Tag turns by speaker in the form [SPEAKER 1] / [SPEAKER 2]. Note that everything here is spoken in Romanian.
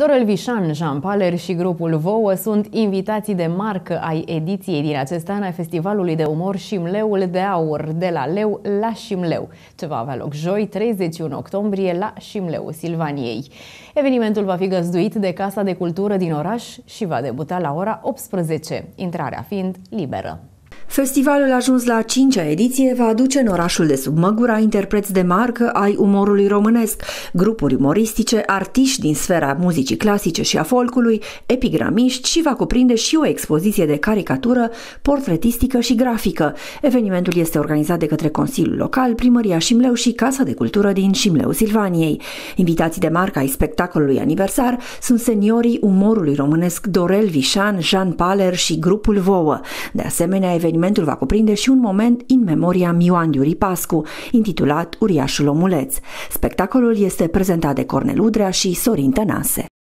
[SPEAKER 1] Dorel Vișan, Jean Paler și grupul Vouă sunt invitații de marcă ai ediției din acest an a Festivalului de Umor Șimleul de Aur, de la Leu la Șimleu, ce va avea loc joi 31 octombrie la Șimleu Silvaniei. Evenimentul va fi găzduit de Casa de Cultură din oraș și va debuta la ora 18, intrarea fiind liberă.
[SPEAKER 2] Festivalul ajuns la a cincea ediție va aduce în orașul de sub Măgura interpreți de marcă ai umorului românesc, grupuri umoristice, artiști din sfera muzicii clasice și a folcului, epigramiști și va cuprinde și o expoziție de caricatură, portretistică și grafică. Evenimentul este organizat de către Consiliul Local, Primăria Șimleu și Casa de Cultură din Șimleu Silvaniei. Invitații de marcă ai spectacolului aniversar sunt seniorii umorului românesc Dorel Vișan, Jean Paler și grupul Vouă. De asemenea, evenimentul evenimentul va cuprinde și un moment in memoria Mioan Iuri Pascu, intitulat Uriașul omuleț. Spectacolul este prezentat de Cornel Udrea și Sorin Tănase.